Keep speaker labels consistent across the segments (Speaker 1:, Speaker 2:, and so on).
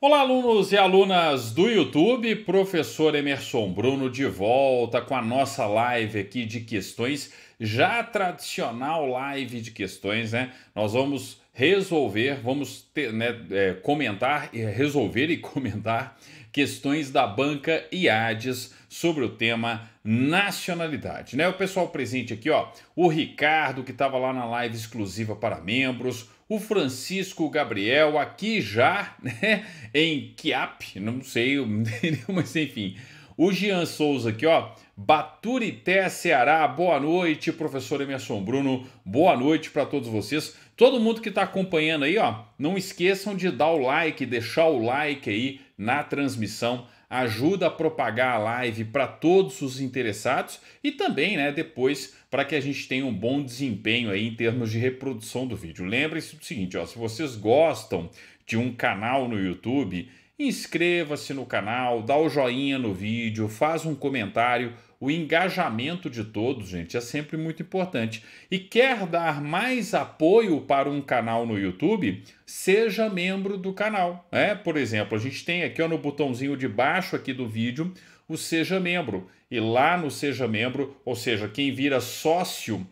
Speaker 1: Olá, alunos e alunas do YouTube, professor Emerson Bruno de volta com a nossa live aqui de questões, já tradicional live de questões, né? Nós vamos resolver, vamos ter, né, é, comentar, resolver e comentar questões da banca IADES sobre o tema nacionalidade, né? O pessoal presente aqui, ó, o Ricardo que estava lá na live exclusiva para membros, o Francisco Gabriel aqui já, né, em Quiap, não sei, mas enfim. O Jean Souza aqui, ó, Baturité, Ceará, boa noite, professor Emerson Bruno, boa noite para todos vocês. Todo mundo que está acompanhando aí, ó, não esqueçam de dar o like, deixar o like aí na transmissão ajuda a propagar a live para todos os interessados e também, né, depois para que a gente tenha um bom desempenho aí em termos de reprodução do vídeo. Lembre-se do seguinte, ó, se vocês gostam de um canal no YouTube, inscreva-se no canal, dá o joinha no vídeo, faz um comentário o engajamento de todos, gente, é sempre muito importante. E quer dar mais apoio para um canal no YouTube? Seja membro do canal. Né? Por exemplo, a gente tem aqui ó, no botãozinho de baixo aqui do vídeo o Seja Membro. E lá no Seja Membro, ou seja, quem vira sócio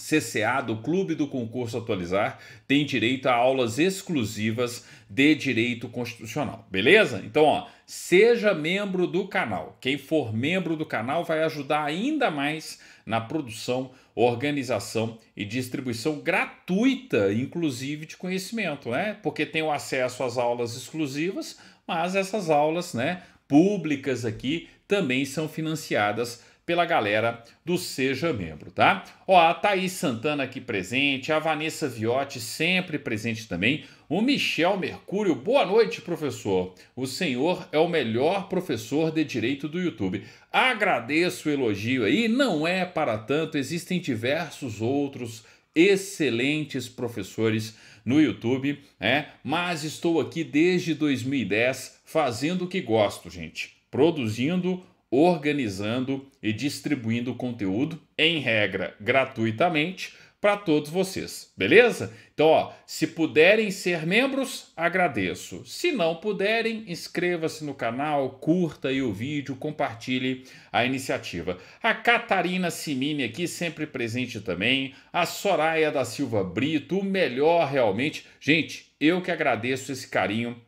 Speaker 1: CCA do Clube do Concurso Atualizar tem direito a aulas exclusivas de direito constitucional, beleza? Então, ó, seja membro do canal. Quem for membro do canal vai ajudar ainda mais na produção, organização e distribuição gratuita, inclusive de conhecimento, né? Porque tem o acesso às aulas exclusivas, mas essas aulas, né, públicas aqui também são financiadas pela galera do Seja Membro, tá? Ó, a Thaís Santana aqui presente, a Vanessa Viotti sempre presente também, o Michel Mercúrio, boa noite, professor. O senhor é o melhor professor de direito do YouTube. Agradeço o elogio aí, não é para tanto, existem diversos outros excelentes professores no YouTube, né? Mas estou aqui desde 2010 fazendo o que gosto, gente, produzindo organizando e distribuindo conteúdo, em regra, gratuitamente para todos vocês, beleza? Então, ó, se puderem ser membros, agradeço. Se não puderem, inscreva-se no canal, curta o vídeo, compartilhe a iniciativa. A Catarina Simini aqui, sempre presente também. A Soraya da Silva Brito, o melhor realmente. Gente, eu que agradeço esse carinho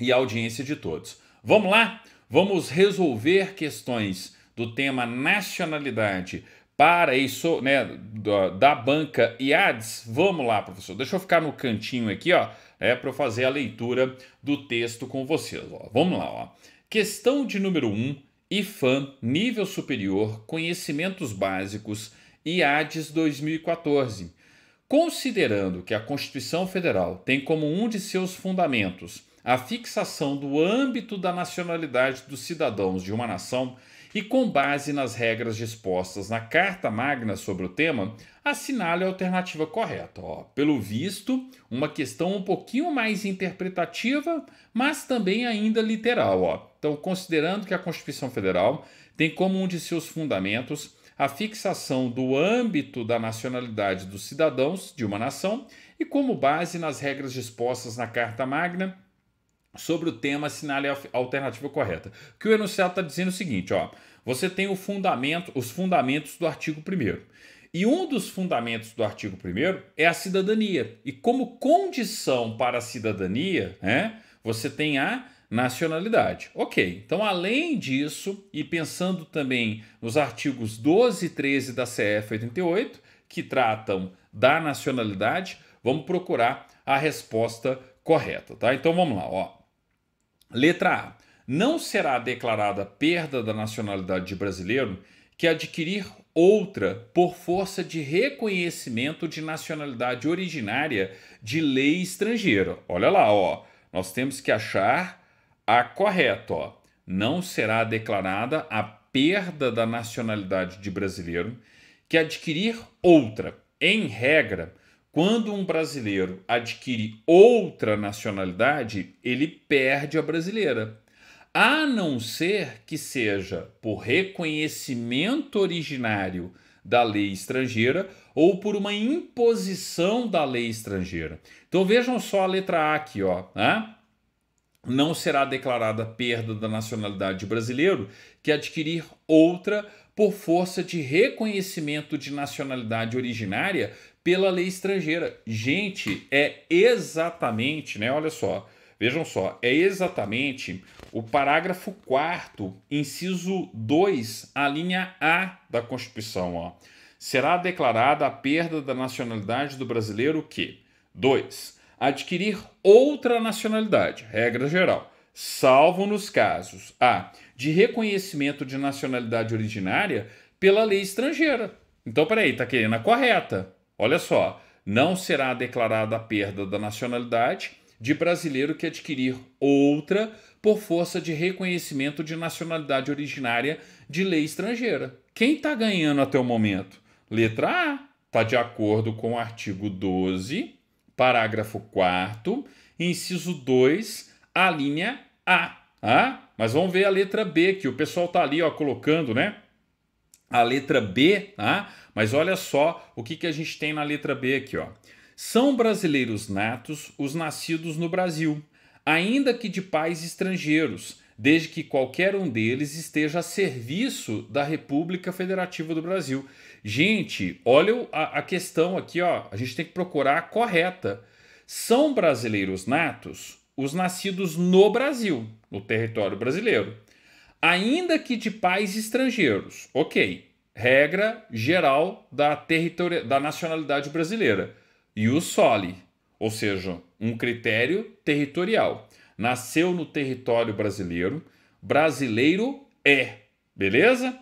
Speaker 1: e a audiência de todos. Vamos lá? Vamos resolver questões do tema nacionalidade para isso, né, da, da banca IADES. Vamos lá, professor. Deixa eu ficar no cantinho aqui, ó, é né, para eu fazer a leitura do texto com vocês. Ó. Vamos lá, ó. Questão de número 1, um, IFAM, nível superior, conhecimentos básicos, IADES 2014. Considerando que a Constituição Federal tem como um de seus fundamentos a fixação do âmbito da nacionalidade dos cidadãos de uma nação e, com base nas regras dispostas na Carta Magna sobre o tema, assinale a alternativa correta. Ó, pelo visto, uma questão um pouquinho mais interpretativa, mas também ainda literal. Ó. Então, considerando que a Constituição Federal tem como um de seus fundamentos a fixação do âmbito da nacionalidade dos cidadãos de uma nação e como base nas regras dispostas na Carta Magna sobre o tema assinale a alternativa correta. O que o enunciado está dizendo é o seguinte, ó, você tem o fundamento, os fundamentos do artigo 1 e um dos fundamentos do artigo 1 é a cidadania. E como condição para a cidadania, né, você tem a nacionalidade. Ok, então além disso, e pensando também nos artigos 12 e 13 da CF 88, que tratam da nacionalidade, vamos procurar a resposta correta, tá? Então vamos lá, ó. Letra A. Não será declarada perda da nacionalidade de brasileiro que adquirir outra por força de reconhecimento de nacionalidade originária de lei estrangeira. Olha lá, ó. Nós temos que achar a correta, ó. Não será declarada a perda da nacionalidade de brasileiro que adquirir outra, em regra, quando um brasileiro adquire outra nacionalidade, ele perde a brasileira. A não ser que seja por reconhecimento originário da lei estrangeira ou por uma imposição da lei estrangeira. Então vejam só a letra A aqui, ó. Né? Não será declarada perda da nacionalidade de brasileiro que adquirir outra por força de reconhecimento de nacionalidade originária pela lei estrangeira. Gente, é exatamente, né? Olha só, vejam só, é exatamente o parágrafo 4 inciso 2, a linha A da Constituição, ó. Será declarada a perda da nacionalidade do brasileiro que 2. Adquirir outra nacionalidade, regra geral, salvo nos casos A. de reconhecimento de nacionalidade originária pela lei estrangeira. Então, peraí, tá querendo a correta. Olha só, não será declarada a perda da nacionalidade de brasileiro que adquirir outra por força de reconhecimento de nacionalidade originária de lei estrangeira. Quem está ganhando até o momento? Letra A. Está de acordo com o artigo 12, parágrafo 4, inciso 2, a linha A. Ah, mas vamos ver a letra B, que o pessoal está ali ó, colocando, né? A letra B, ah, mas olha só o que, que a gente tem na letra B aqui, ó. São brasileiros natos os nascidos no Brasil, ainda que de pais estrangeiros, desde que qualquer um deles esteja a serviço da República Federativa do Brasil. Gente, olha a, a questão aqui, ó. A gente tem que procurar a correta. São brasileiros natos os nascidos no Brasil, no território brasileiro, ainda que de pais estrangeiros. Ok, regra geral da, territori da nacionalidade brasileira. E o soli, ou seja, um critério territorial. Nasceu no território brasileiro, brasileiro é, beleza?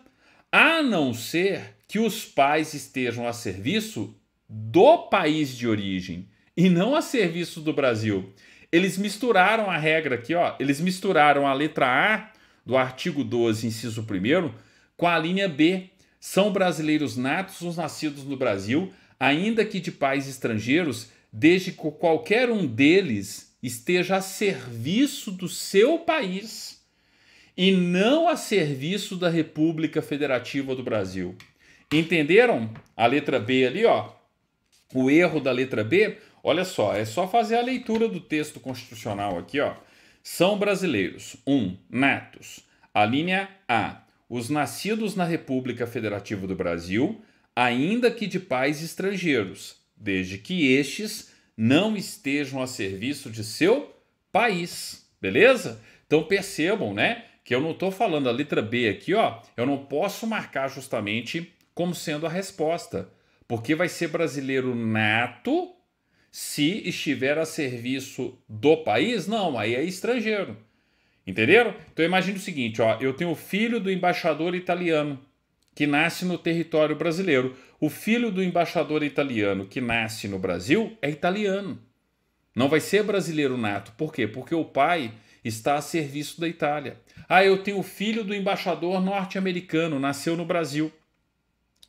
Speaker 1: A não ser que os pais estejam a serviço do país de origem e não a serviço do Brasil. Eles misturaram a regra aqui, ó. Eles misturaram a letra A do artigo 12, inciso 1, com a linha B são brasileiros natos os nascidos no Brasil, ainda que de pais estrangeiros, desde que qualquer um deles esteja a serviço do seu país e não a serviço da República Federativa do Brasil. Entenderam a letra B ali, ó? O erro da letra B? Olha só, é só fazer a leitura do texto constitucional aqui, ó. São brasileiros. 1. Um, natos. A linha A os nascidos na República Federativa do Brasil, ainda que de pais estrangeiros, desde que estes não estejam a serviço de seu país, beleza? Então percebam, né, que eu não estou falando a letra B aqui, ó, eu não posso marcar justamente como sendo a resposta, porque vai ser brasileiro nato se estiver a serviço do país? Não, aí é estrangeiro. Entenderam? Então imagine o seguinte, ó, eu tenho o filho do embaixador italiano que nasce no território brasileiro. O filho do embaixador italiano que nasce no Brasil é italiano. Não vai ser brasileiro nato. Por quê? Porque o pai está a serviço da Itália. Ah, eu tenho o filho do embaixador norte-americano, nasceu no Brasil.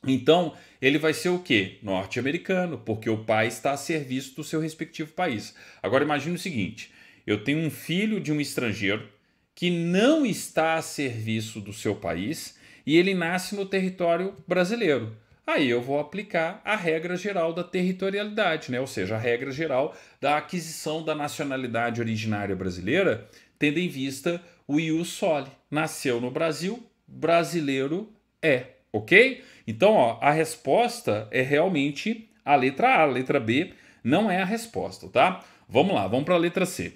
Speaker 1: Então, ele vai ser o quê? Norte-americano, porque o pai está a serviço do seu respectivo país. Agora imagine o seguinte: eu tenho um filho de um estrangeiro que não está a serviço do seu país e ele nasce no território brasileiro. Aí eu vou aplicar a regra geral da territorialidade, né? ou seja, a regra geral da aquisição da nacionalidade originária brasileira, tendo em vista o ius soli. Nasceu no Brasil, brasileiro é, ok? Então, ó, a resposta é realmente a letra A. A letra B não é a resposta, tá? Vamos lá, vamos para a letra C.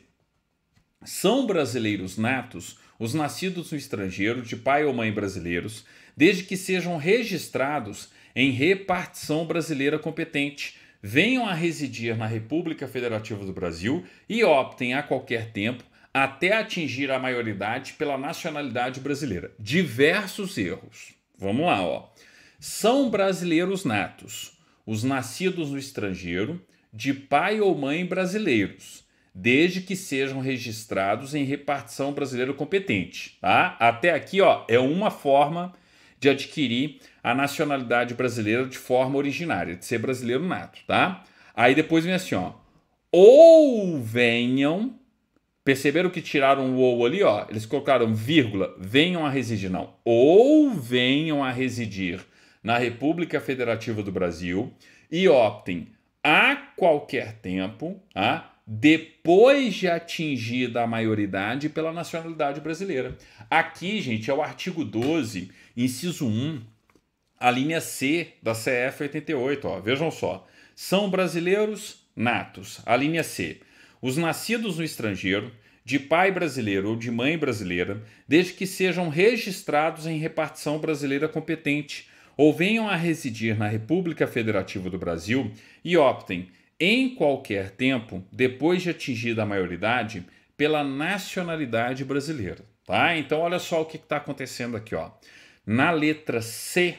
Speaker 1: São brasileiros natos os nascidos no estrangeiro de pai ou mãe brasileiros, desde que sejam registrados em repartição brasileira competente, venham a residir na República Federativa do Brasil e optem a qualquer tempo até atingir a maioridade pela nacionalidade brasileira. Diversos erros. Vamos lá, ó. São brasileiros natos, os nascidos no estrangeiro, de pai ou mãe brasileiros desde que sejam registrados em repartição brasileira competente. Tá? Até aqui ó, é uma forma de adquirir a nacionalidade brasileira de forma originária, de ser brasileiro nato. Tá? Aí depois vem assim, ó. Ou venham. Perceberam que tiraram o ou ali, ó. Eles colocaram vírgula, venham a residir, não. Ou venham a residir na República Federativa do Brasil e optem a qualquer tempo, tá? depois de atingida a maioridade pela nacionalidade brasileira. Aqui, gente, é o artigo 12, inciso 1, a linha C da CF 88, ó. Vejam só. São brasileiros natos. A linha C. Os nascidos no estrangeiro, de pai brasileiro ou de mãe brasileira, desde que sejam registrados em repartição brasileira competente ou venham a residir na República Federativa do Brasil e optem em qualquer tempo, depois de atingida a maioridade, pela nacionalidade brasileira. Tá? Então, olha só o que está acontecendo aqui. Ó. Na letra C,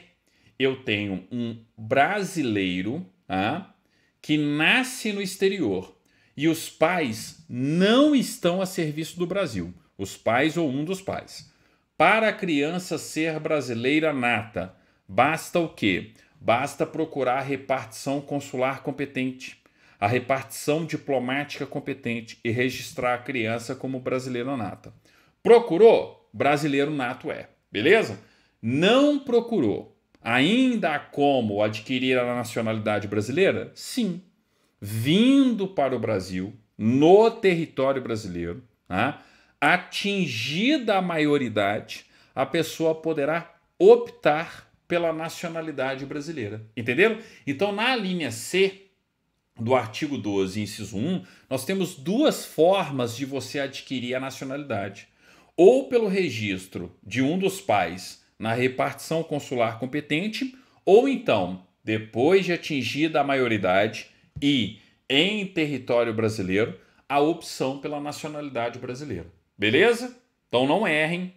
Speaker 1: eu tenho um brasileiro tá? que nasce no exterior e os pais não estão a serviço do Brasil, os pais ou um dos pais. Para a criança ser brasileira nata, basta o quê? Basta procurar a repartição consular competente a repartição diplomática competente e registrar a criança como brasileira nata. Procurou? Brasileiro nato é, beleza? Não procurou. Ainda há como adquirir a nacionalidade brasileira? Sim. Vindo para o Brasil, no território brasileiro, tá? atingida a maioridade, a pessoa poderá optar pela nacionalidade brasileira. Entenderam? Então, na linha C, do artigo 12, inciso 1, nós temos duas formas de você adquirir a nacionalidade. Ou pelo registro de um dos pais na repartição consular competente, ou então, depois de atingida a maioridade e em território brasileiro, a opção pela nacionalidade brasileira. Beleza? Então não errem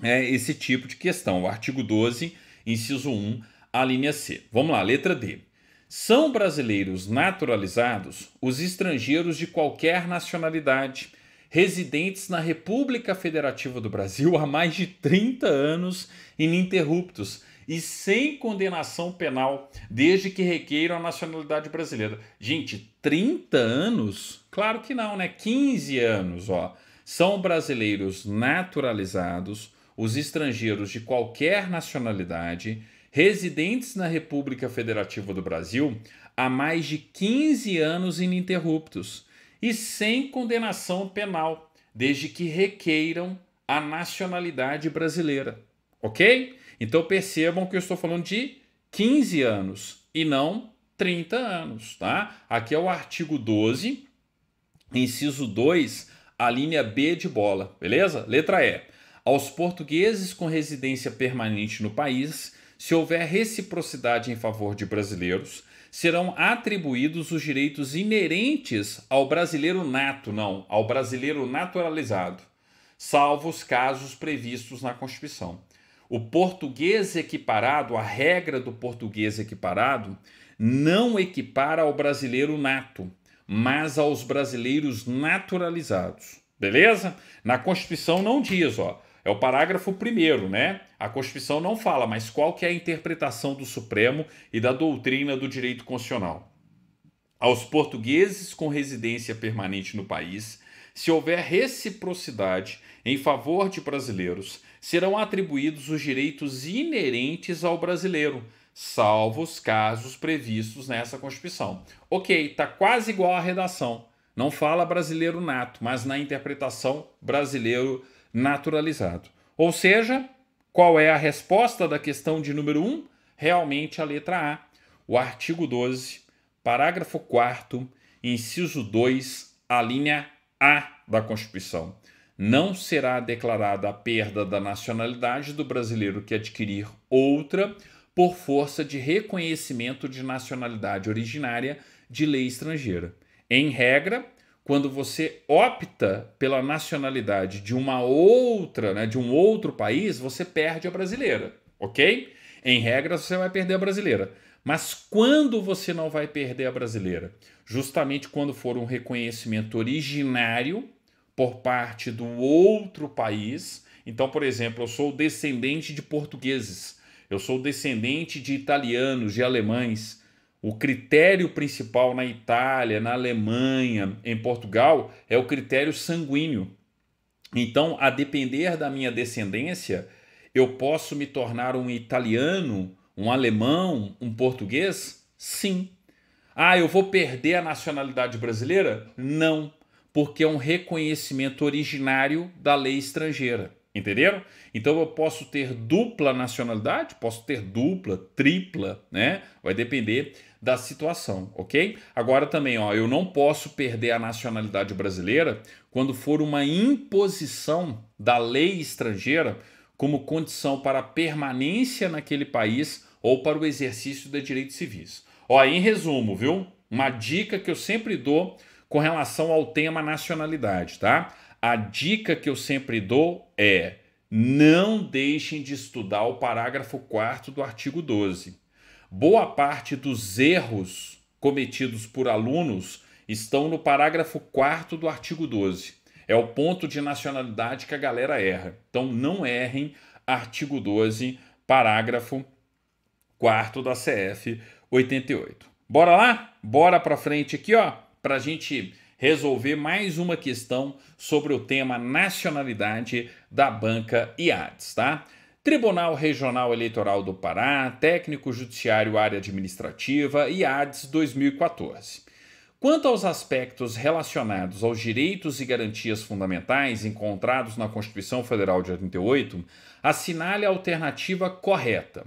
Speaker 1: é, esse tipo de questão. O artigo 12, inciso 1, a linha C. Vamos lá, letra D. São brasileiros naturalizados os estrangeiros de qualquer nacionalidade, residentes na República Federativa do Brasil há mais de 30 anos ininterruptos e sem condenação penal, desde que requeiram a nacionalidade brasileira. Gente, 30 anos? Claro que não, né? 15 anos, ó. São brasileiros naturalizados os estrangeiros de qualquer nacionalidade residentes na República Federativa do Brasil há mais de 15 anos ininterruptos e sem condenação penal, desde que requeiram a nacionalidade brasileira. Ok? Então percebam que eu estou falando de 15 anos e não 30 anos, tá? Aqui é o artigo 12, inciso 2, a linha B de bola, beleza? Letra E. Aos portugueses com residência permanente no país se houver reciprocidade em favor de brasileiros, serão atribuídos os direitos inerentes ao brasileiro nato, não, ao brasileiro naturalizado, salvo os casos previstos na Constituição. O português equiparado, a regra do português equiparado, não equipara ao brasileiro nato, mas aos brasileiros naturalizados. Beleza? Na Constituição não diz, ó. É o parágrafo primeiro, né? A Constituição não fala, mas qual que é a interpretação do Supremo e da doutrina do direito constitucional? Aos portugueses com residência permanente no país, se houver reciprocidade em favor de brasileiros, serão atribuídos os direitos inerentes ao brasileiro, salvo os casos previstos nessa Constituição. Ok, tá quase igual à redação. Não fala brasileiro nato, mas na interpretação brasileiro nato naturalizado. Ou seja, qual é a resposta da questão de número 1? Realmente a letra A, o artigo 12, parágrafo 4, inciso 2, a linha A da Constituição. Não será declarada a perda da nacionalidade do brasileiro que adquirir outra por força de reconhecimento de nacionalidade originária de lei estrangeira. Em regra, quando você opta pela nacionalidade de uma outra, né, de um outro país, você perde a brasileira, ok? Em regra, você vai perder a brasileira. Mas quando você não vai perder a brasileira? Justamente quando for um reconhecimento originário por parte do outro país. Então, por exemplo, eu sou descendente de portugueses, eu sou descendente de italianos, de alemães. O critério principal na Itália, na Alemanha, em Portugal, é o critério sanguíneo. Então, a depender da minha descendência, eu posso me tornar um italiano, um alemão, um português? Sim. Ah, eu vou perder a nacionalidade brasileira? Não, porque é um reconhecimento originário da lei estrangeira. Entenderam? Então eu posso ter dupla nacionalidade, posso ter dupla, tripla, né? Vai depender da situação, ok? Agora também, ó, eu não posso perder a nacionalidade brasileira quando for uma imposição da lei estrangeira como condição para permanência naquele país ou para o exercício de direitos civis. Ó, em resumo, viu? Uma dica que eu sempre dou com relação ao tema nacionalidade, tá? A dica que eu sempre dou é não deixem de estudar o parágrafo 4 do artigo 12. Boa parte dos erros cometidos por alunos estão no parágrafo 4 do artigo 12. É o ponto de nacionalidade que a galera erra. Então não errem artigo 12, parágrafo 4 da CF 88. Bora lá? Bora para frente aqui, ó, pra gente resolver mais uma questão sobre o tema nacionalidade da banca IADES, tá? Tribunal Regional Eleitoral do Pará, Técnico Judiciário Área Administrativa e ADES 2014. Quanto aos aspectos relacionados aos direitos e garantias fundamentais encontrados na Constituição Federal de 88, assinale a alternativa correta.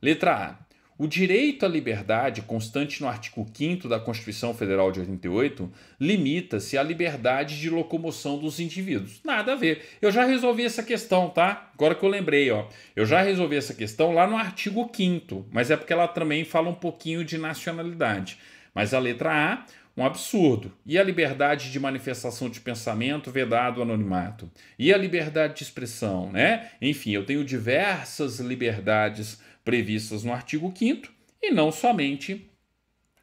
Speaker 1: Letra A. O direito à liberdade, constante no artigo 5 da Constituição Federal de 88, limita-se à liberdade de locomoção dos indivíduos. Nada a ver. Eu já resolvi essa questão, tá? Agora que eu lembrei, ó. Eu já resolvi essa questão lá no artigo 5 mas é porque ela também fala um pouquinho de nacionalidade. Mas a letra A, um absurdo. E a liberdade de manifestação de pensamento vedado anonimato? E a liberdade de expressão, né? Enfim, eu tenho diversas liberdades previstas no artigo 5 e não somente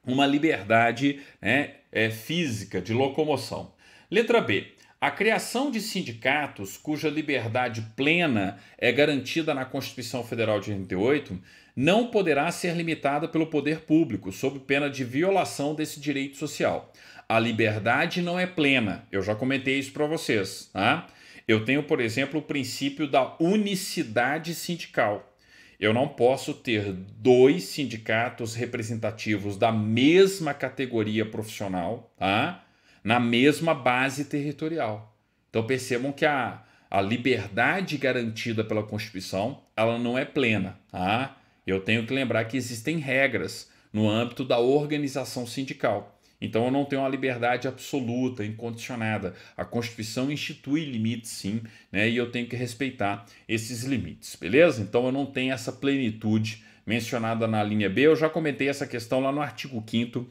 Speaker 1: uma liberdade né, é, física de locomoção. Letra B. A criação de sindicatos cuja liberdade plena é garantida na Constituição Federal de 88 não poderá ser limitada pelo poder público, sob pena de violação desse direito social. A liberdade não é plena, eu já comentei isso para vocês. Tá? Eu tenho, por exemplo, o princípio da unicidade sindical. Eu não posso ter dois sindicatos representativos da mesma categoria profissional, tá? Na mesma base territorial. Então percebam que a, a liberdade garantida pela Constituição, ela não é plena, tá? Eu tenho que lembrar que existem regras no âmbito da organização sindical. Então eu não tenho uma liberdade absoluta, incondicionada. A Constituição institui limites, sim, né? E eu tenho que respeitar esses limites, beleza? Então eu não tenho essa plenitude mencionada na linha B. Eu já comentei essa questão lá no artigo 5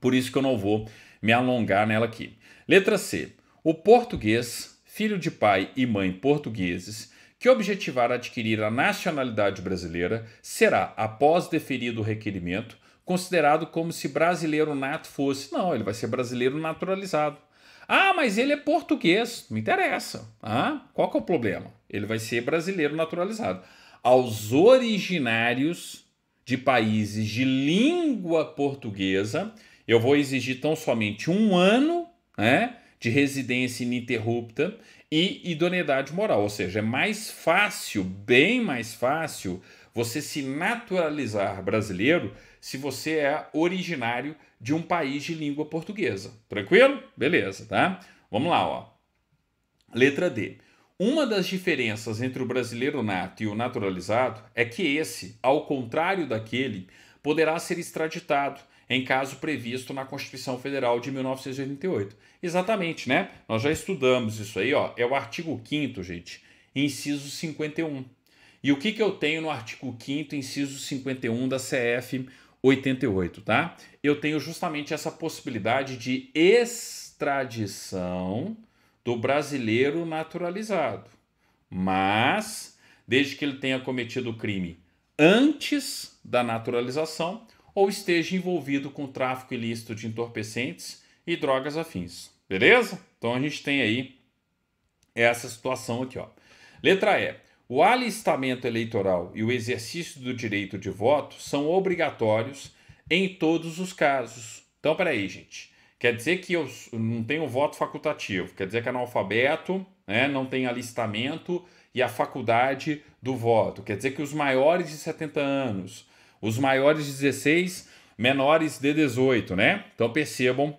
Speaker 1: por isso que eu não vou me alongar nela aqui. Letra C. O português, filho de pai e mãe portugueses, que objetivar adquirir a nacionalidade brasileira, será, após deferido o requerimento, considerado como se brasileiro nato fosse. Não, ele vai ser brasileiro naturalizado. Ah, mas ele é português. Não interessa. Ah, qual que é o problema? Ele vai ser brasileiro naturalizado. Aos originários de países de língua portuguesa, eu vou exigir tão somente um ano né, de residência ininterrupta e idoneidade moral. Ou seja, é mais fácil, bem mais fácil, você se naturalizar brasileiro se você é originário de um país de língua portuguesa. Tranquilo? Beleza, tá? Vamos lá, ó. Letra D. Uma das diferenças entre o brasileiro nato e o naturalizado é que esse, ao contrário daquele, poderá ser extraditado em caso previsto na Constituição Federal de 1988. Exatamente, né? Nós já estudamos isso aí, ó. É o artigo 5 gente, inciso 51. E o que, que eu tenho no artigo 5 inciso 51 da CF 88, tá? Eu tenho justamente essa possibilidade de extradição do brasileiro naturalizado, mas desde que ele tenha cometido o crime antes da naturalização ou esteja envolvido com tráfico ilícito de entorpecentes e drogas afins. Beleza? Então a gente tem aí essa situação aqui, ó. Letra E. O alistamento eleitoral e o exercício do direito de voto são obrigatórios em todos os casos. Então, peraí, gente. Quer dizer que eu não tenho voto facultativo, quer dizer que é analfabeto, né, não tem alistamento e a faculdade do voto. Quer dizer que os maiores de 70 anos, os maiores de 16, menores de 18, né? Então percebam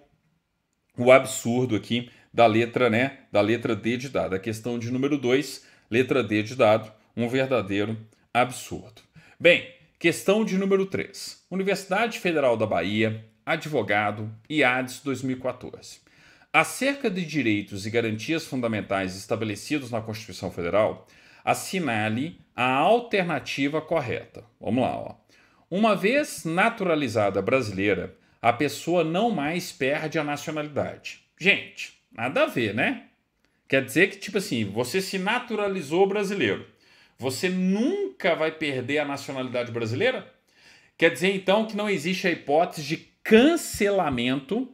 Speaker 1: o absurdo aqui da letra, né, da letra D de dada. A questão de número 2 Letra D de dado, um verdadeiro absurdo. Bem, questão de número 3. Universidade Federal da Bahia, advogado, IADES 2014. Acerca de direitos e garantias fundamentais estabelecidos na Constituição Federal, assinale a alternativa correta. Vamos lá, ó. Uma vez naturalizada brasileira, a pessoa não mais perde a nacionalidade. Gente, nada a ver, né? Quer dizer que, tipo assim, você se naturalizou brasileiro. Você nunca vai perder a nacionalidade brasileira? Quer dizer, então, que não existe a hipótese de cancelamento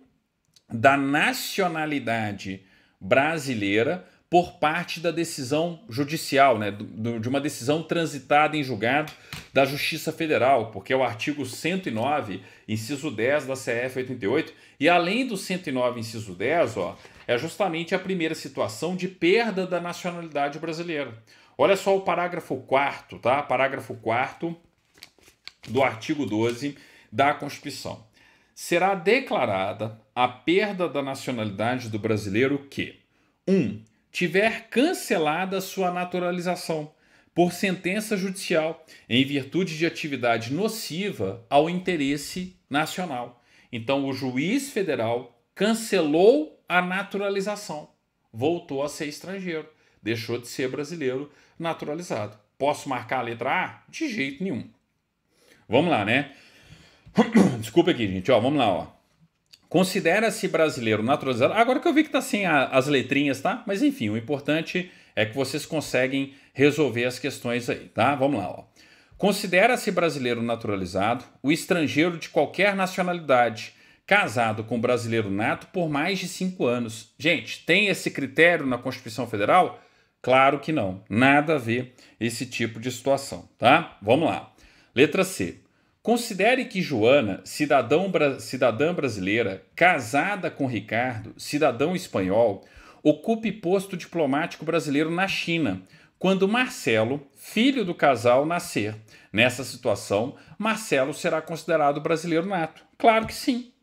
Speaker 1: da nacionalidade brasileira por parte da decisão judicial, né, de uma decisão transitada em julgado da Justiça Federal, porque é o artigo 109, inciso 10 da CF 88, e além do 109, inciso 10, ó, é justamente a primeira situação de perda da nacionalidade brasileira. Olha só o parágrafo 4, tá? Parágrafo 4 do artigo 12 da Constituição. Será declarada a perda da nacionalidade do brasileiro que 1. Um, tiver cancelada sua naturalização por sentença judicial em virtude de atividade nociva ao interesse nacional. Então o juiz federal cancelou a naturalização. Voltou a ser estrangeiro, deixou de ser brasileiro naturalizado. Posso marcar a letra A? De jeito nenhum. Vamos lá, né? Desculpa aqui, gente. Ó, vamos lá, ó. Considera-se brasileiro naturalizado. Agora que eu vi que tá sem a, as letrinhas, tá? Mas enfim, o importante é que vocês conseguem resolver as questões aí, tá? Vamos lá, ó. Considera-se brasileiro naturalizado o estrangeiro de qualquer nacionalidade casado com um brasileiro nato por mais de cinco anos. Gente, tem esse critério na Constituição Federal? Claro que não. Nada a ver esse tipo de situação, tá? Vamos lá. Letra C. Considere que Joana, cidadão, cidadã brasileira, casada com Ricardo, cidadão espanhol, ocupe posto diplomático brasileiro na China, quando Marcelo, filho do casal, nascer. Nessa situação, Marcelo será considerado brasileiro nato. Claro que sim,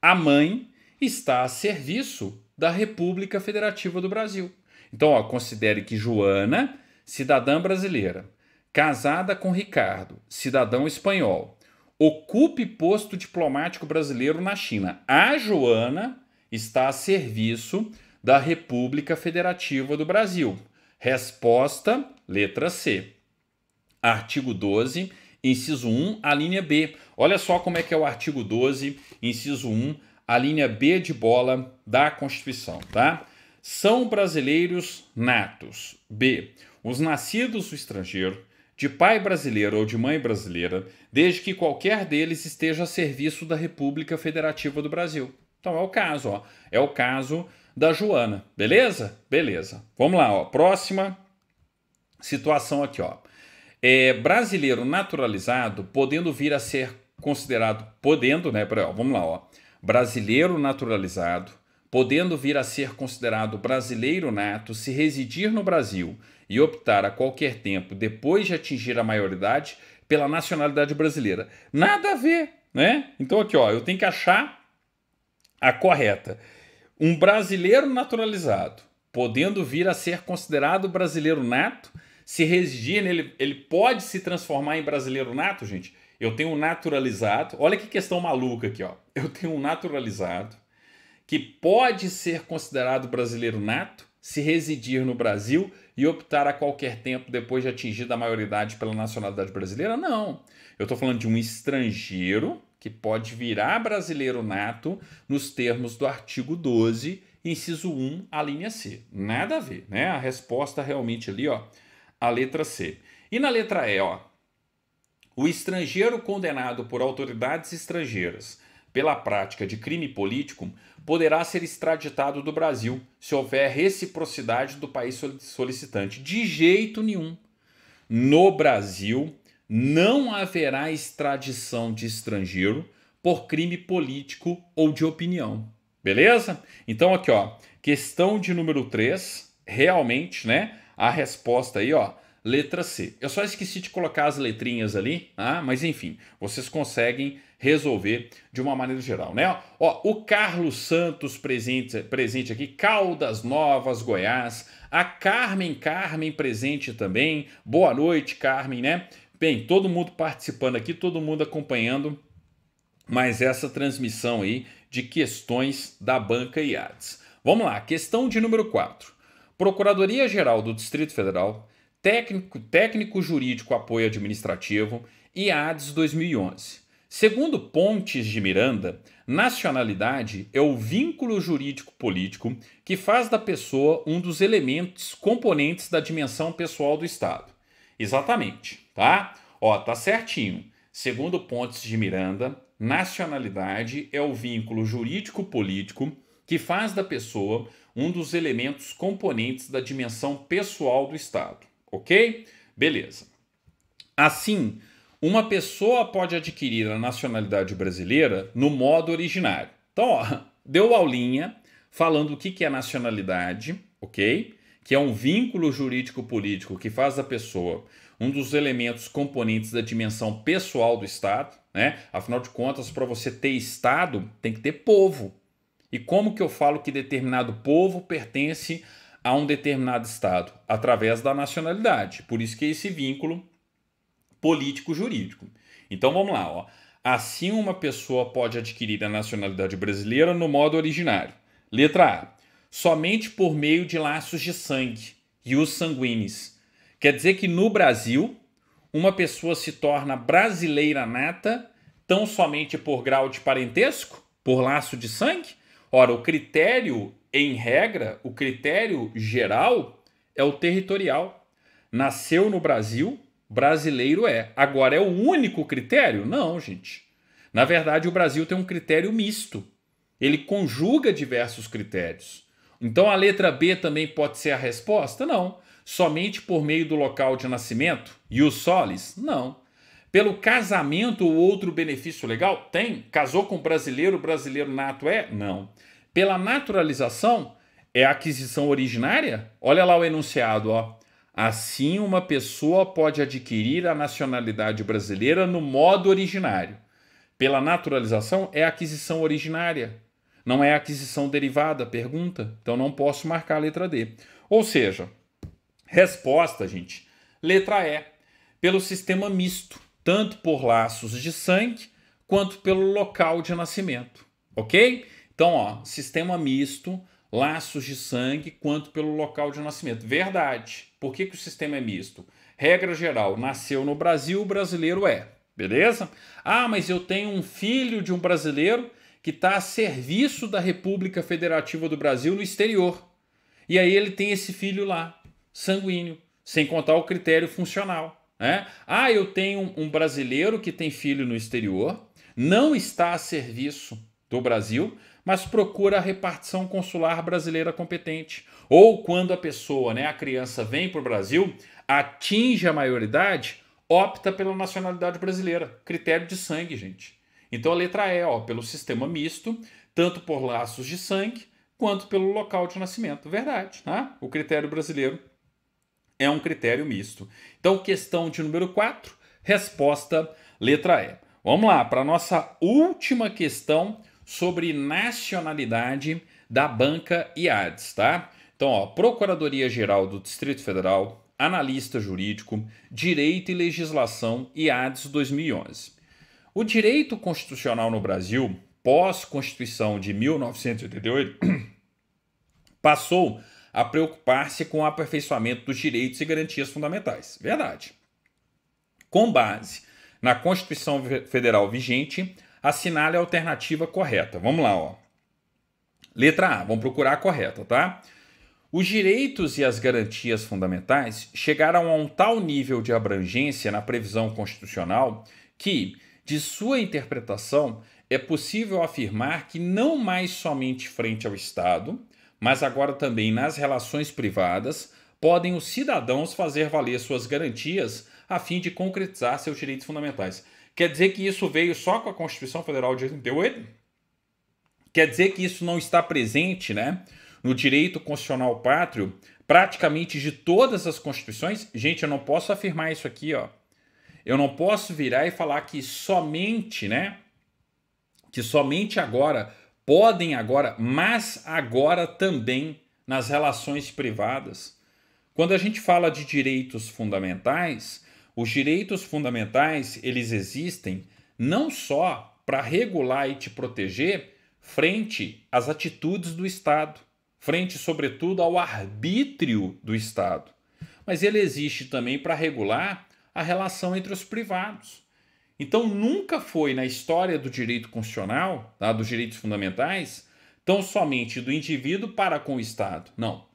Speaker 1: a mãe está a serviço da República Federativa do Brasil. Então, ó, considere que Joana, cidadã brasileira, casada com Ricardo, cidadão espanhol, ocupe posto diplomático brasileiro na China. A Joana está a serviço da República Federativa do Brasil. Resposta, letra C. Artigo 12 inciso 1, a linha B. Olha só como é que é o artigo 12, inciso 1, a linha B de bola da Constituição, tá? São brasileiros natos. B. Os nascidos do estrangeiro, de pai brasileiro ou de mãe brasileira, desde que qualquer deles esteja a serviço da República Federativa do Brasil. Então é o caso, ó. É o caso da Joana, beleza? Beleza. Vamos lá, ó. Próxima situação aqui, ó. É, brasileiro naturalizado podendo vir a ser considerado, podendo, né? Pra, ó, vamos lá, ó. Brasileiro naturalizado podendo vir a ser considerado brasileiro nato se residir no Brasil e optar a qualquer tempo depois de atingir a maioridade pela nacionalidade brasileira. Nada a ver, né? Então aqui, ó, eu tenho que achar a correta. Um brasileiro naturalizado podendo vir a ser considerado brasileiro nato se residir nele, né? ele pode se transformar em brasileiro nato, gente. Eu tenho um naturalizado. Olha que questão maluca aqui, ó. Eu tenho um naturalizado que pode ser considerado brasileiro nato se residir no Brasil e optar a qualquer tempo depois de atingir a maioridade pela nacionalidade brasileira? Não. Eu estou falando de um estrangeiro que pode virar brasileiro nato nos termos do artigo 12, inciso 1, a linha C. Nada a ver, né? A resposta realmente ali, ó, a letra C. E na letra E, ó, o estrangeiro condenado por autoridades estrangeiras pela prática de crime político poderá ser extraditado do Brasil se houver reciprocidade do país solicitante. De jeito nenhum. No Brasil não haverá extradição de estrangeiro por crime político ou de opinião. Beleza? Então aqui, ó, questão de número 3, realmente, né? a resposta aí, ó, letra C. Eu só esqueci de colocar as letrinhas ali, ah, mas enfim, vocês conseguem resolver de uma maneira geral, né? Ó, o Carlos Santos presente, presente aqui, Caldas Novas, Goiás, a Carmen Carmen presente também. Boa noite, Carmen, né? Bem, todo mundo participando aqui, todo mundo acompanhando mais essa transmissão aí de questões da banca IADES. Vamos lá, questão de número 4. Procuradoria-Geral do Distrito Federal, Técnico, Técnico Jurídico Apoio Administrativo e ADES 2011. Segundo Pontes de Miranda, nacionalidade é o vínculo jurídico-político que faz da pessoa um dos elementos componentes da dimensão pessoal do Estado. Exatamente, tá? Ó, tá certinho. Segundo Pontes de Miranda, nacionalidade é o vínculo jurídico-político que faz da pessoa um dos elementos componentes da dimensão pessoal do Estado. Ok? Beleza. Assim, uma pessoa pode adquirir a nacionalidade brasileira no modo originário. Então, ó, deu aulinha falando o que é nacionalidade, ok? Que é um vínculo jurídico-político que faz da pessoa um dos elementos componentes da dimensão pessoal do Estado, né? Afinal de contas, para você ter Estado, tem que ter povo. E como que eu falo que determinado povo pertence a um determinado estado? Através da nacionalidade. Por isso que é esse vínculo político-jurídico. Então vamos lá, ó. Assim uma pessoa pode adquirir a nacionalidade brasileira no modo originário. Letra A. Somente por meio de laços de sangue e os sanguíneos. Quer dizer que no Brasil, uma pessoa se torna brasileira nata tão somente por grau de parentesco, por laço de sangue? Ora, o critério, em regra, o critério geral é o territorial. Nasceu no Brasil, brasileiro é. Agora, é o único critério? Não, gente. Na verdade, o Brasil tem um critério misto. Ele conjuga diversos critérios. Então, a letra B também pode ser a resposta? Não. Somente por meio do local de nascimento? E os solis? Não. Pelo casamento ou outro benefício legal? Tem. Casou com brasileiro, brasileiro nato é? Não. Pela naturalização? É aquisição originária? Olha lá o enunciado, ó. Assim, uma pessoa pode adquirir a nacionalidade brasileira no modo originário. Pela naturalização, é aquisição originária. Não é aquisição derivada, pergunta. Então não posso marcar a letra D. Ou seja, resposta, gente, letra E, pelo sistema misto tanto por laços de sangue quanto pelo local de nascimento, ok? Então, ó, sistema misto, laços de sangue, quanto pelo local de nascimento. Verdade. Por que, que o sistema é misto? Regra geral, nasceu no Brasil, brasileiro é, beleza? Ah, mas eu tenho um filho de um brasileiro que está a serviço da República Federativa do Brasil no exterior. E aí ele tem esse filho lá, sanguíneo, sem contar o critério funcional. Né? Ah, eu tenho um brasileiro que tem filho no exterior, não está a serviço do Brasil, mas procura a repartição consular brasileira competente. Ou quando a pessoa, né, a criança vem para o Brasil, atinge a maioridade, opta pela nacionalidade brasileira. Critério de sangue, gente. Então a letra E, ó, pelo sistema misto, tanto por laços de sangue quanto pelo local de nascimento. Verdade, tá? O critério brasileiro é um critério misto. Então, questão de número 4, resposta letra E. Vamos lá para a nossa última questão sobre nacionalidade da banca IADES, tá? Então, ó, Procuradoria Geral do Distrito Federal, analista jurídico, direito e legislação IADES 2011. O direito constitucional no Brasil, pós-constituição de 1988, passou a preocupar-se com o aperfeiçoamento dos direitos e garantias fundamentais. Verdade. Com base na Constituição Federal vigente, assinale a alternativa correta. Vamos lá, ó. Letra A, vamos procurar a correta, tá? Os direitos e as garantias fundamentais chegaram a um tal nível de abrangência na previsão constitucional que, de sua interpretação, é possível afirmar que não mais somente frente ao Estado, mas agora também nas relações privadas, podem os cidadãos fazer valer suas garantias a fim de concretizar seus direitos fundamentais. Quer dizer que isso veio só com a Constituição Federal de 88? Quer dizer que isso não está presente, né, no direito constitucional pátrio, praticamente de todas as constituições? Gente, eu não posso afirmar isso aqui, ó. Eu não posso virar e falar que somente, né, que somente agora podem agora, mas agora também nas relações privadas. Quando a gente fala de direitos fundamentais, os direitos fundamentais, eles existem não só para regular e te proteger frente às atitudes do Estado, frente sobretudo ao arbítrio do Estado, mas ele existe também para regular a relação entre os privados. Então, nunca foi na história do direito constitucional, tá, dos direitos fundamentais, tão somente do indivíduo para com o Estado. Não.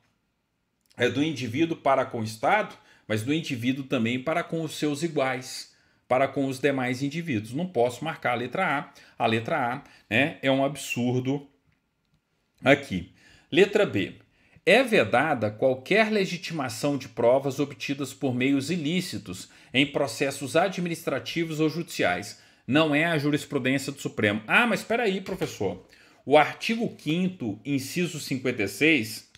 Speaker 1: É do indivíduo para com o Estado, mas do indivíduo também para com os seus iguais, para com os demais indivíduos. Não posso marcar a letra A. A letra A né, é um absurdo aqui. Letra B é vedada qualquer legitimação de provas obtidas por meios ilícitos em processos administrativos ou judiciais. Não é a jurisprudência do Supremo. Ah, mas espera aí, professor. O artigo 5 inciso 56,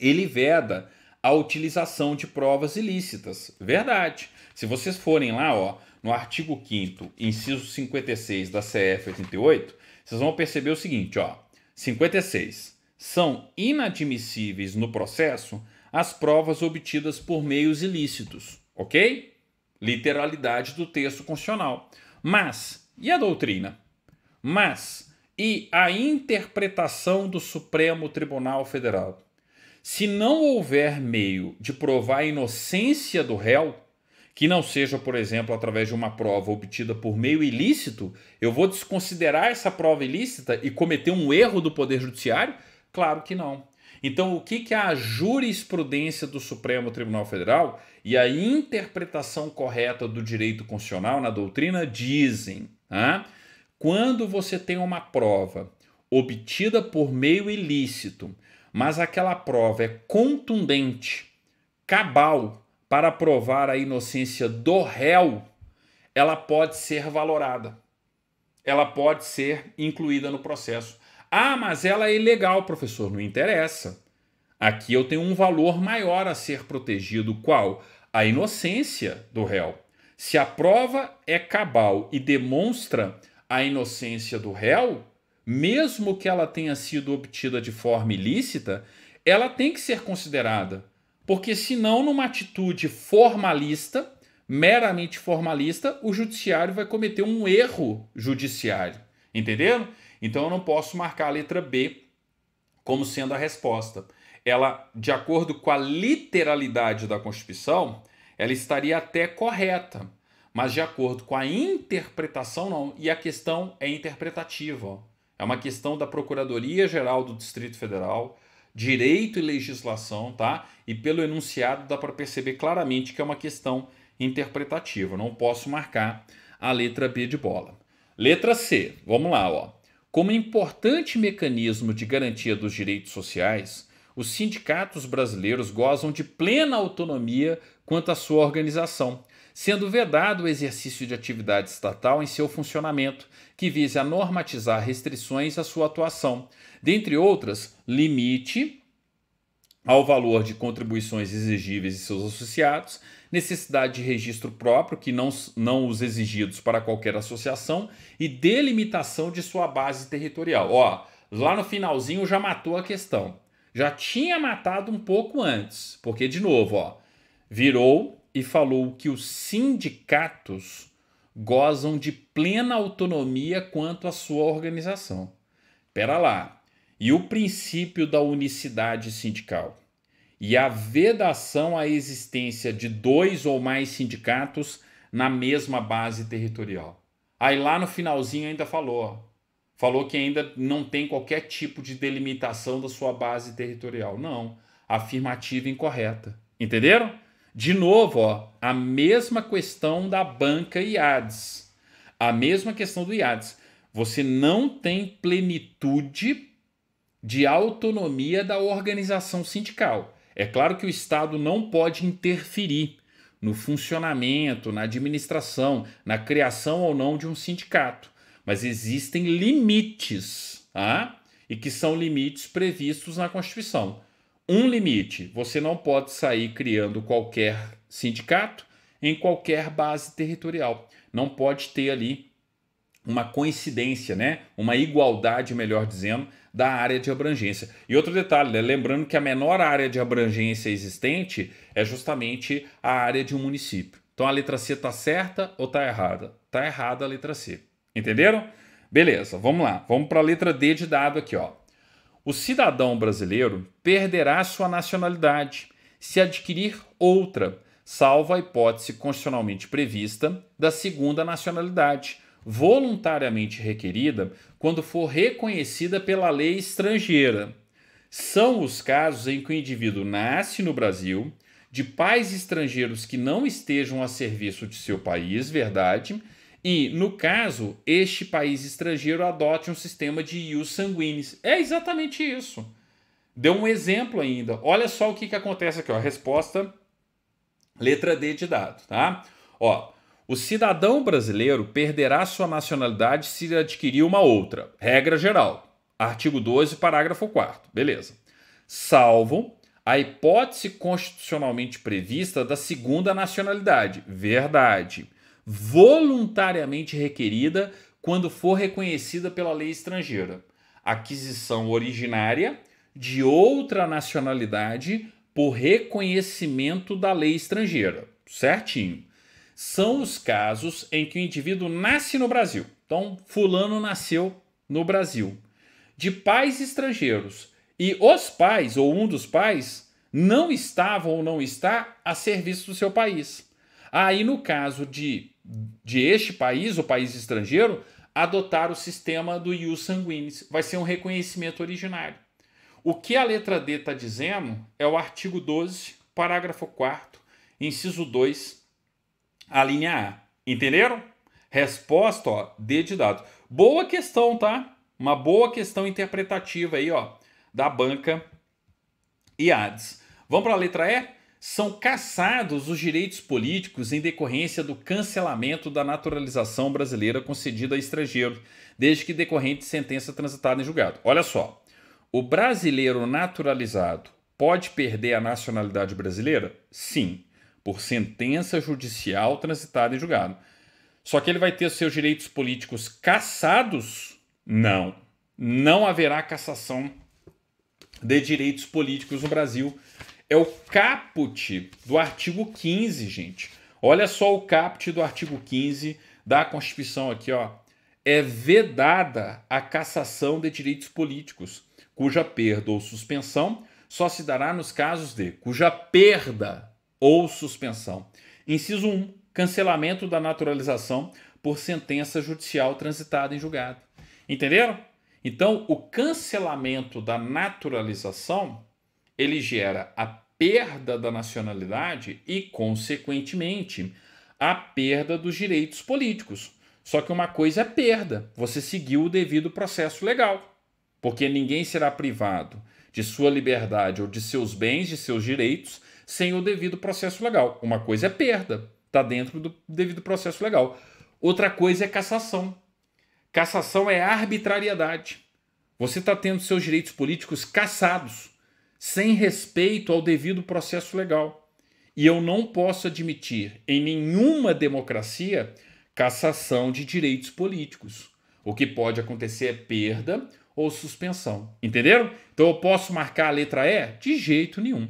Speaker 1: ele veda a utilização de provas ilícitas. Verdade. Se vocês forem lá, ó, no artigo 5 inciso 56 da CF 88, vocês vão perceber o seguinte, ó. 56 são inadmissíveis no processo as provas obtidas por meios ilícitos, ok? Literalidade do texto constitucional. Mas, e a doutrina? Mas, e a interpretação do Supremo Tribunal Federal? Se não houver meio de provar a inocência do réu, que não seja, por exemplo, através de uma prova obtida por meio ilícito, eu vou desconsiderar essa prova ilícita e cometer um erro do Poder Judiciário? Claro que não. Então, o que, que é a jurisprudência do Supremo Tribunal Federal e a interpretação correta do direito constitucional na doutrina dizem? Né? Quando você tem uma prova obtida por meio ilícito, mas aquela prova é contundente, cabal, para provar a inocência do réu, ela pode ser valorada. Ela pode ser incluída no processo ah, mas ela é ilegal, professor. Não interessa. Aqui eu tenho um valor maior a ser protegido, qual? A inocência do réu. Se a prova é cabal e demonstra a inocência do réu, mesmo que ela tenha sido obtida de forma ilícita, ela tem que ser considerada. Porque, senão, numa atitude formalista, meramente formalista, o judiciário vai cometer um erro judiciário. Entenderam? Então eu não posso marcar a letra B como sendo a resposta. Ela, de acordo com a literalidade da Constituição, ela estaria até correta, mas de acordo com a interpretação não. E a questão é interpretativa. Ó. É uma questão da Procuradoria Geral do Distrito Federal, direito e legislação, tá? E pelo enunciado dá para perceber claramente que é uma questão interpretativa. Eu não posso marcar a letra B de bola. Letra C, vamos lá, ó. Como importante mecanismo de garantia dos direitos sociais, os sindicatos brasileiros gozam de plena autonomia quanto à sua organização, sendo vedado o exercício de atividade estatal em seu funcionamento, que vise a normatizar restrições à sua atuação, dentre outras, limite ao valor de contribuições exigíveis de seus associados, necessidade de registro próprio, que não, não os exigidos para qualquer associação, e delimitação de sua base territorial. Ó, lá no finalzinho já matou a questão. Já tinha matado um pouco antes, porque, de novo, ó, virou e falou que os sindicatos gozam de plena autonomia quanto à sua organização. Pera lá, e o princípio da unicidade sindical e a vedação à existência de dois ou mais sindicatos na mesma base territorial. Aí lá no finalzinho ainda falou, falou que ainda não tem qualquer tipo de delimitação da sua base territorial. Não, afirmativa incorreta. Entenderam? De novo, ó, a mesma questão da banca IADES. A mesma questão do IADES. Você não tem plenitude de autonomia da organização sindical. É claro que o Estado não pode interferir no funcionamento, na administração, na criação ou não de um sindicato, mas existem limites, ah, e que são limites previstos na Constituição. Um limite: você não pode sair criando qualquer sindicato em qualquer base territorial. Não pode ter ali uma coincidência, né? Uma igualdade, melhor dizendo, da área de abrangência. E outro detalhe, né? lembrando que a menor área de abrangência existente é justamente a área de um município. Então a letra C está certa ou está errada? Está errada a letra C. Entenderam? Beleza, vamos lá. Vamos para a letra D de dado aqui, ó. O cidadão brasileiro perderá sua nacionalidade se adquirir outra, salvo a hipótese constitucionalmente prevista da segunda nacionalidade, voluntariamente requerida quando for reconhecida pela lei estrangeira. São os casos em que o indivíduo nasce no Brasil, de pais estrangeiros que não estejam a serviço de seu país, verdade, e, no caso, este país estrangeiro adote um sistema de ius sanguinis. É exatamente isso. Deu um exemplo ainda. Olha só o que, que acontece aqui, ó. Resposta, letra D de dado, tá? Ó, o cidadão brasileiro perderá sua nacionalidade se adquirir uma outra. Regra geral. Artigo 12, parágrafo 4. Beleza. Salvo a hipótese constitucionalmente prevista da segunda nacionalidade. Verdade. Voluntariamente requerida quando for reconhecida pela lei estrangeira. Aquisição originária de outra nacionalidade por reconhecimento da lei estrangeira. Certinho são os casos em que o indivíduo nasce no Brasil. Então, Fulano nasceu no Brasil, de pais estrangeiros, e os pais ou um dos pais não estavam ou não está a serviço do seu país. Aí, no caso de, de este país, o país estrangeiro, adotar o sistema do ius sanguinis. Vai ser um reconhecimento originário. O que a letra D está dizendo é o artigo 12, parágrafo 4, inciso 2 a linha A. Entenderam? Resposta, ó, D de dados. Boa questão, tá? Uma boa questão interpretativa aí, ó, da banca IADES. Vamos para a letra E? São cassados os direitos políticos em decorrência do cancelamento da naturalização brasileira concedida a estrangeiro desde que decorrente de sentença transitada em julgado. Olha só, o brasileiro naturalizado pode perder a nacionalidade brasileira? Sim por sentença judicial transitada em julgado. Só que ele vai ter seus direitos políticos cassados? Não. Não haverá cassação de direitos políticos no Brasil. É o caput do artigo 15, gente. Olha só o caput do artigo 15 da Constituição aqui, ó. É vedada a cassação de direitos políticos, cuja perda ou suspensão só se dará nos casos de cuja perda ou suspensão. Inciso 1. Cancelamento da naturalização por sentença judicial transitada em julgado. Entenderam? Então, o cancelamento da naturalização ele gera a perda da nacionalidade e, consequentemente, a perda dos direitos políticos. Só que uma coisa é perda, você seguiu o devido processo legal, porque ninguém será privado de sua liberdade ou de seus bens, de seus direitos, sem o devido processo legal. Uma coisa é perda, está dentro do devido processo legal. Outra coisa é cassação. Cassação é arbitrariedade. Você está tendo seus direitos políticos cassados, sem respeito ao devido processo legal. E eu não posso admitir, em nenhuma democracia, cassação de direitos políticos. O que pode acontecer é perda ou suspensão. Entenderam? Então eu posso marcar a letra E? De jeito nenhum.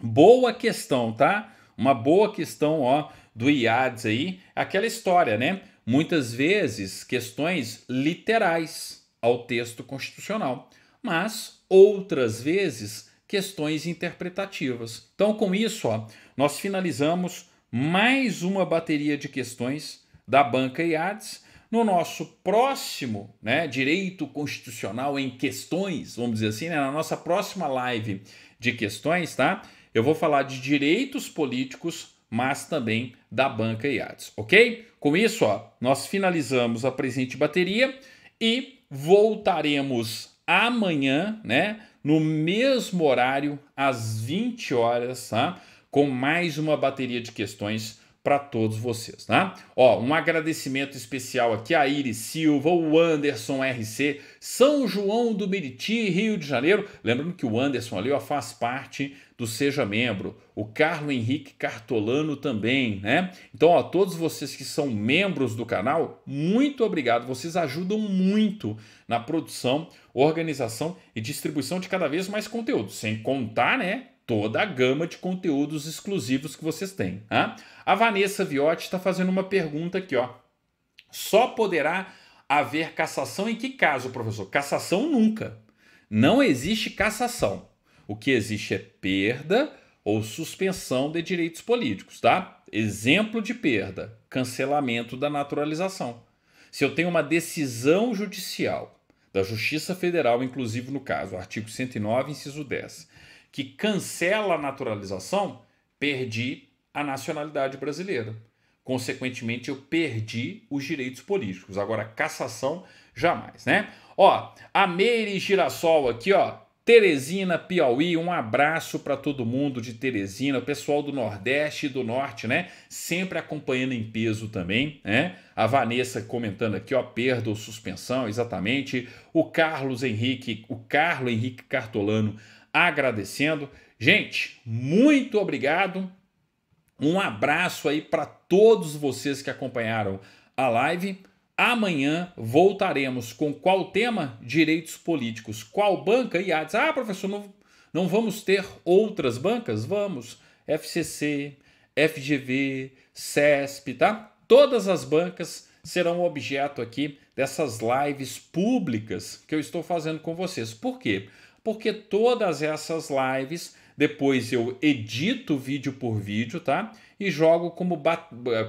Speaker 1: Boa questão, tá? Uma boa questão, ó, do IADS aí, aquela história, né? Muitas vezes questões literais ao texto constitucional, mas outras vezes questões interpretativas. Então, com isso, ó, nós finalizamos mais uma bateria de questões da banca Iads No nosso próximo né, Direito Constitucional em Questões, vamos dizer assim, né, na nossa próxima live de questões, tá? Eu vou falar de direitos políticos, mas também da banca e artes, ok? Com isso, ó, nós finalizamos a presente bateria e voltaremos amanhã, né? No mesmo horário, às 20 horas, tá? com mais uma bateria de questões para todos vocês, tá? Ó, um agradecimento especial aqui a Iris Silva, o Anderson RC, São João do Meriti, Rio de Janeiro. Lembrando que o Anderson ali ó, faz parte do Seja Membro. O Carlo Henrique Cartolano também, né? Então, ó, todos vocês que são membros do canal, muito obrigado. Vocês ajudam muito na produção, organização e distribuição de cada vez mais conteúdo. Sem contar, né? toda a gama de conteúdos exclusivos que vocês têm. Tá? A Vanessa Viotti está fazendo uma pergunta aqui, ó. Só poderá haver cassação em que caso, professor? Cassação nunca. Não existe cassação. O que existe é perda ou suspensão de direitos políticos, tá? Exemplo de perda: cancelamento da naturalização. Se eu tenho uma decisão judicial da Justiça Federal, inclusive no caso, artigo 109, inciso 10, que cancela a naturalização, perdi a nacionalidade brasileira. Consequentemente, eu perdi os direitos políticos. Agora, cassação, jamais, né? Ó, a Meire Girassol aqui, ó. Teresina, Piauí, um abraço para todo mundo de Teresina, pessoal do Nordeste e do Norte, né? Sempre acompanhando em peso também, né? A Vanessa comentando aqui, ó, perda ou suspensão, exatamente. O Carlos Henrique, o Carlos Henrique Cartolano agradecendo. Gente, muito obrigado. Um abraço aí para todos vocês que acompanharam a live. Amanhã voltaremos com qual tema? Direitos políticos. Qual banca? Ah, professor, não, não vamos ter outras bancas? Vamos. FCC, FGV, CESP, tá? Todas as bancas serão objeto aqui dessas lives públicas que eu estou fazendo com vocês. Por quê? Porque porque todas essas lives depois eu edito vídeo por vídeo, tá? E jogo como,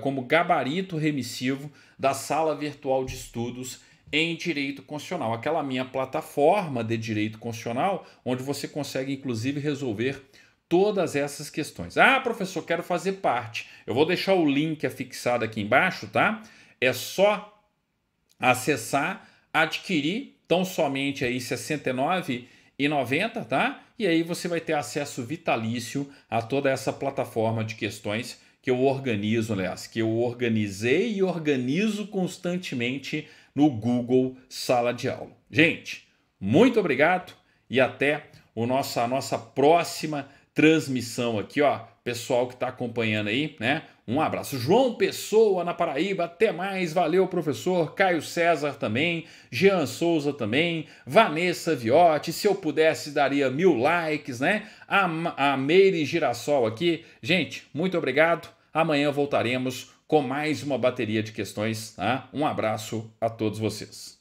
Speaker 1: como gabarito remissivo da sala virtual de estudos em direito constitucional, aquela minha plataforma de direito constitucional, onde você consegue inclusive resolver todas essas questões. Ah, professor, quero fazer parte. Eu vou deixar o link afixado aqui embaixo, tá? É só acessar, adquirir tão somente aí R$ 69 e 90, tá? E aí você vai ter acesso vitalício a toda essa plataforma de questões que eu organizo, aliás, que eu organizei e organizo constantemente no Google Sala de Aula. Gente, muito obrigado e até o nosso, a nossa próxima transmissão aqui, ó, pessoal que está acompanhando aí, né? Um abraço. João Pessoa na Paraíba, até mais. Valeu, professor. Caio César também, Jean Souza também, Vanessa Viotti. Se eu pudesse, daria mil likes, né? A, a Meire Girassol aqui. Gente, muito obrigado. Amanhã voltaremos com mais uma bateria de questões, tá? Um abraço a todos vocês.